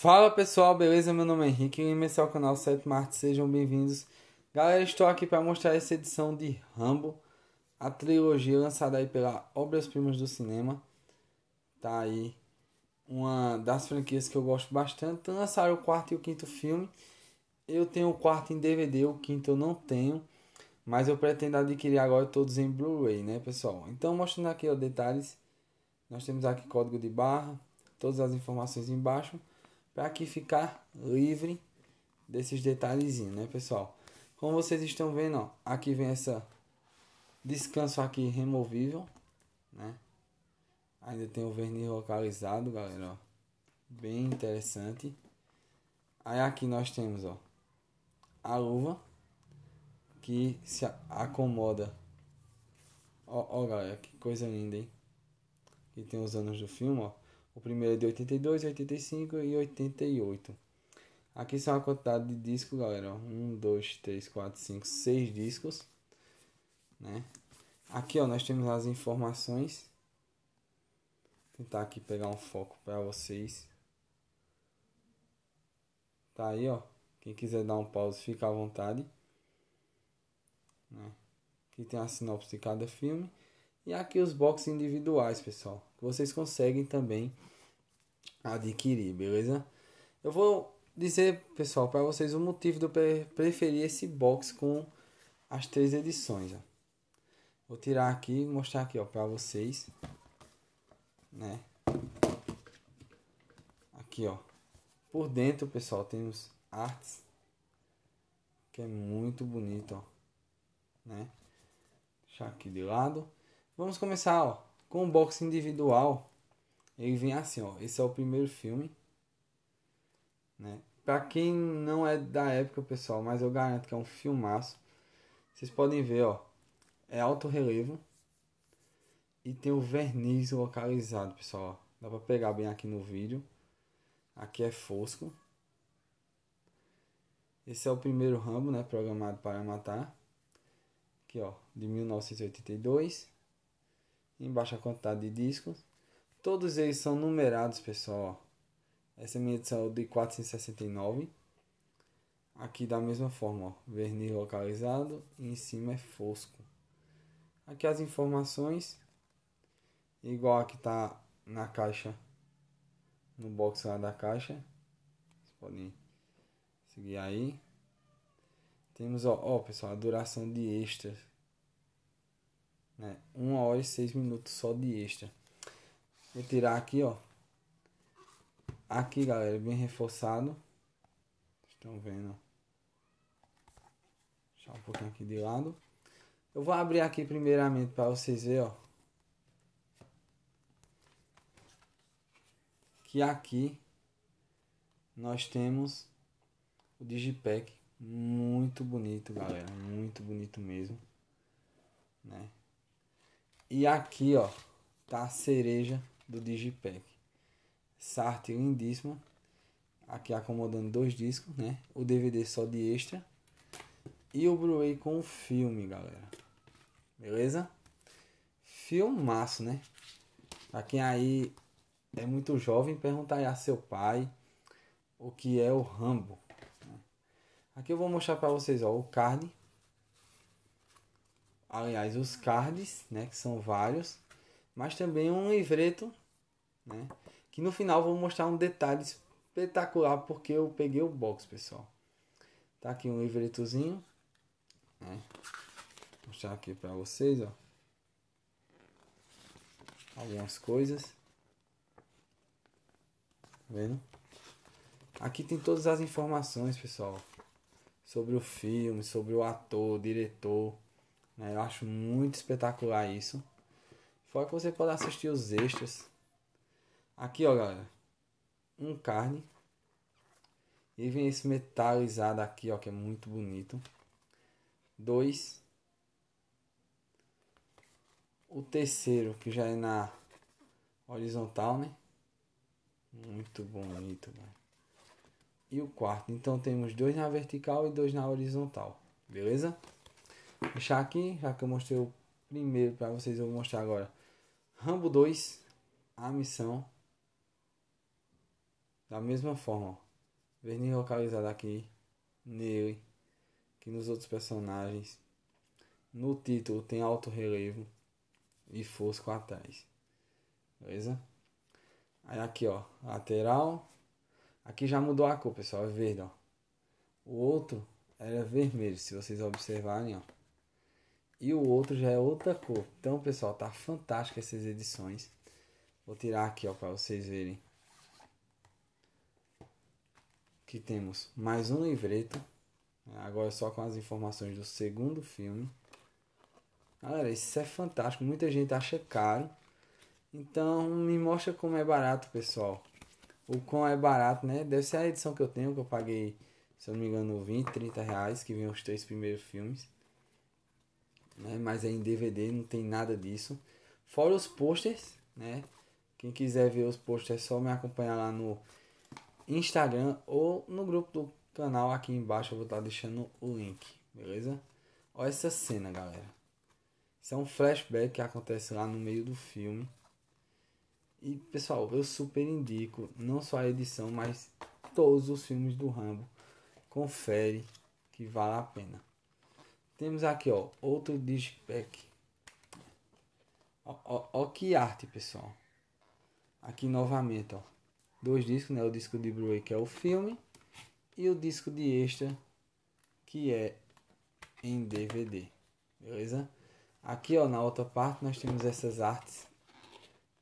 Fala pessoal, beleza? Meu nome é Henrique e esse é o canal 7 Marte, sejam bem-vindos. Galera, estou aqui para mostrar essa edição de Rambo, a trilogia lançada aí pela Obras Primas do Cinema. Tá aí uma das franquias que eu gosto bastante. Então, lançaram o quarto e o quinto filme. Eu tenho o quarto em DVD, o quinto eu não tenho, mas eu pretendo adquirir agora todos em Blu-ray, né, pessoal? Então, mostrando aqui os detalhes, nós temos aqui código de barra, todas as informações embaixo para que ficar livre desses detalhezinhos, né, pessoal? Como vocês estão vendo, ó, aqui vem essa descanso aqui removível, né? Ainda tem o verniz localizado, galera, ó. Bem interessante. Aí aqui nós temos, ó, a luva que se acomoda. Ó, ó galera, que coisa linda, hein? Que tem os anos do filme, ó. O primeiro é de 82, 85 e 88. Aqui são a quantidade de discos, galera. 1, 2, 3, 4, 5, 6 discos. Né? Aqui, ó, nós temos as informações. Vou tentar aqui pegar um foco para vocês. Tá aí, ó. Quem quiser dar um pause, fica à vontade. Né? Aqui tem a sinopse de cada filme. E aqui os boxes individuais, pessoal. vocês conseguem também adquirir, beleza? Eu vou dizer, pessoal, para vocês o motivo de eu preferir esse box com as três edições. Ó. Vou tirar aqui, mostrar aqui, ó, para vocês, né? Aqui, ó. Por dentro, pessoal, temos artes que é muito bonito, ó, né? Deixar aqui de lado. Vamos começar, ó, com o box individual ele vem assim, ó. Esse é o primeiro filme. Né? Pra quem não é da época, pessoal, mas eu garanto que é um filmaço. Vocês podem ver, ó. É alto relevo. E tem o verniz localizado, pessoal. Ó. Dá pra pegar bem aqui no vídeo. Aqui é fosco. Esse é o primeiro Rambo, né? Programado para matar. Aqui, ó. De 1982. Embaixo a quantidade de discos. Todos eles são numerados, pessoal. Essa é minha edição de 469. Aqui da mesma forma, ó, verniz localizado e em cima é fosco. Aqui as informações, igual a que tá na caixa, no box lá da caixa. Vocês podem seguir aí. Temos, ó, ó pessoal, a duração de extra. Né? 1 hora e 6 minutos só de extra. Vou tirar aqui, ó. Aqui, galera, bem reforçado. Estão vendo? Deixar um pouquinho aqui de lado. Eu vou abrir aqui primeiramente para vocês verem, ó. Que aqui nós temos o Digipack. Muito bonito, galera. Muito bonito mesmo. Né? E aqui, ó, tá a cereja do Digipack. Sartre lindíssima, aqui acomodando dois discos, né? O DVD só de extra e o Blu-ray com o filme, galera. Beleza? Filmaço, né? Pra quem aí é muito jovem, perguntar aí a seu pai o que é o Rambo. Né? Aqui eu vou mostrar para vocês ó, o card. Aliás, os cards, né? Que são vários mas também um livreto, né? Que no final vou mostrar um detalhe espetacular porque eu peguei o box, pessoal. Tá aqui um livretozinho, né? Vou mostrar aqui para vocês, ó. Algumas coisas. Tá vendo? Aqui tem todas as informações, pessoal, sobre o filme, sobre o ator, o diretor. Né? Eu acho muito espetacular isso. Fora que você pode assistir os extras. Aqui, ó, galera. Um carne. E vem esse metalizado aqui, ó, que é muito bonito. Dois. O terceiro, que já é na horizontal, né? Muito bonito, mano. E o quarto. Então temos dois na vertical e dois na horizontal. Beleza? Vou deixar aqui, já que eu mostrei o primeiro para vocês eu vou mostrar agora. Rambo 2, a missão. Da mesma forma, ó. Verniz localizado aqui nele, que nos outros personagens. No título tem alto relevo e fosco atrás. Beleza? Aí aqui, ó, lateral. Aqui já mudou a cor, pessoal, é verde, ó. O outro era vermelho, se vocês observarem, ó e o outro já é outra cor. Então, pessoal, tá fantástico essas edições. Vou tirar aqui, ó, para vocês verem. Que temos mais um livreto. Agora só com as informações do segundo filme. Galera, isso é fantástico. Muita gente acha caro. Então, me mostra como é barato, pessoal. O quão é barato, né? Deve ser a edição que eu tenho, que eu paguei, se eu não me engano, 20, 30 reais, que vem os três primeiros filmes né? Mas é em DVD não tem nada disso. Fora os posters, né? Quem quiser ver os posters é só me acompanhar lá no Instagram ou no grupo do canal aqui embaixo. Eu vou estar deixando o link, beleza? Olha essa cena, galera. Isso é um flashback que acontece lá no meio do filme. E pessoal, eu super indico não só a edição, mas todos os filmes do Rambo. Confere que vale a pena. Temos aqui, ó, outro digipack Ó, ó, ó, que arte, pessoal. Aqui novamente, ó. Dois discos, né? O disco de Blu-ray, que é o filme, e o disco de extra, que é em DVD. Beleza? Aqui, ó, na outra parte, nós temos essas artes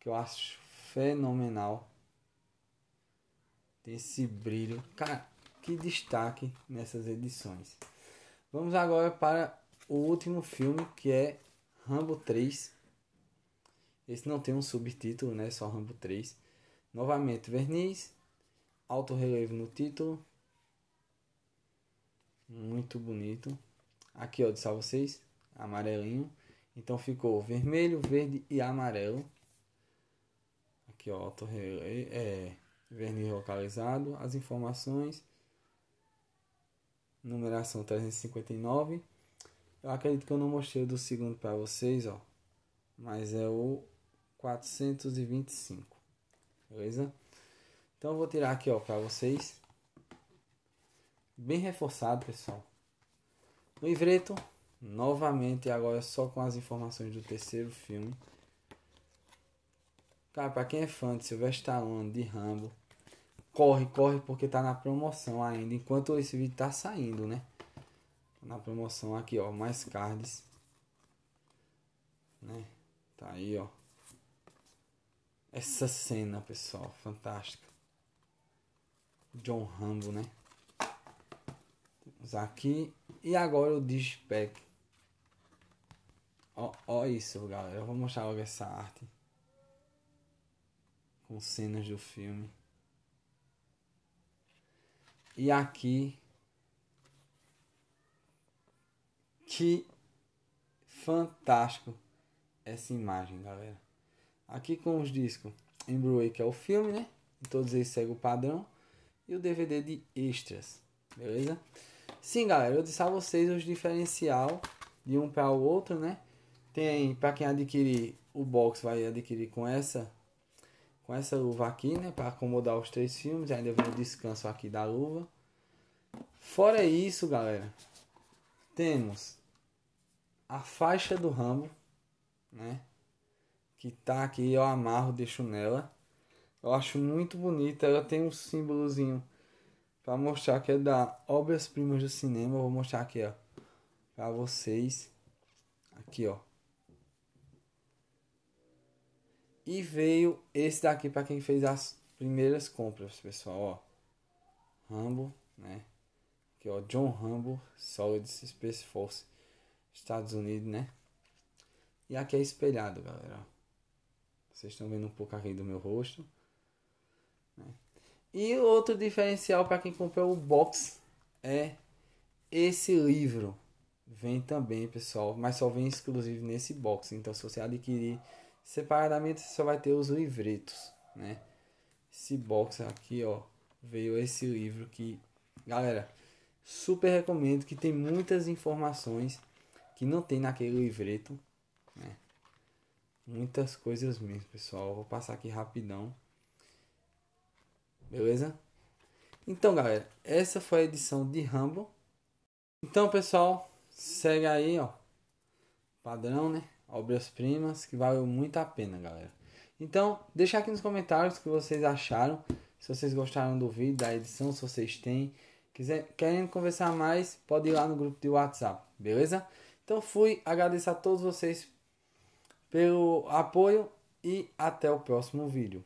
que eu acho fenomenal. Tem esse brilho. Cara, que destaque nessas edições. Vamos agora para o último filme que é Rambo 3. Esse não tem um subtítulo, né? Só Rambo 3. Novamente, verniz, alto relevo no título. Muito bonito. Aqui, ó, de só vocês, amarelinho. Então ficou vermelho, verde e amarelo. Aqui, ó, alto relevo, é, é, verniz localizado, as informações numeração 359. Eu acredito que eu não mostrei o do segundo para vocês, ó. Mas é o 425. Beleza? Então eu vou tirar aqui, ó, para vocês. Bem reforçado, pessoal. livreto, novamente, agora é só com as informações do terceiro filme. Cara, para quem é fã de Silvestre Stallone, de Rambo, corre, corre porque tá na promoção ainda. Enquanto esse vídeo tá saindo, né? Tá na promoção aqui, ó, mais cards. Né? Tá aí, ó. Essa cena, pessoal, fantástica. John Rambo, né? Temos aqui. E agora o Dispec. Ó, ó isso, galera. Eu vou mostrar logo essa arte. Com cenas do filme e aqui que fantástico essa imagem, galera. Aqui com os discos em Blu-ray, que é o filme, né? Todos eles seguem o padrão. E o DVD de extras, beleza? Sim, galera, eu disse a vocês os diferencial de um para o outro, né? Tem, para quem adquirir o box, vai adquirir com essa com essa luva aqui, né? Para acomodar os três filmes. Ainda vem o descanso aqui da luva. Fora isso, galera, temos a faixa do Rambo, né? Que tá aqui, eu amarro, deixo nela. Eu acho muito bonita, ela tem um símbolozinho para mostrar que é da Obras Primas do Cinema. Eu vou mostrar aqui, ó, para vocês. Aqui, ó. E veio esse daqui para quem fez as primeiras compras, pessoal, ó. Rambo, né? que é o John Rambo Solid Space Force, Estados Unidos, né? E aqui é espelhado, galera. Vocês estão vendo um pouco aqui do meu rosto. Né? E outro diferencial para quem comprou o box é esse livro. Vem também, pessoal, mas só vem exclusivo nesse box. Então, se você adquirir separadamente, você só vai ter os livretos, né? Esse box aqui, ó, veio esse livro que, galera, super recomendo, que tem muitas informações que não tem naquele livreto. Né? Muitas coisas mesmo, pessoal. vou passar aqui rapidão. Beleza? Então, galera, essa foi a edição de Rambo. Então, pessoal, segue aí, ó. Padrão, né? Obras-primas, que valeu muito a pena, galera. Então, deixa aqui nos comentários o que vocês acharam. Se vocês gostaram do vídeo, da edição, se vocês têm. Quiser, conversar mais, pode ir lá no grupo de WhatsApp, beleza? Então fui, agradeço a todos vocês pelo apoio e até o próximo vídeo.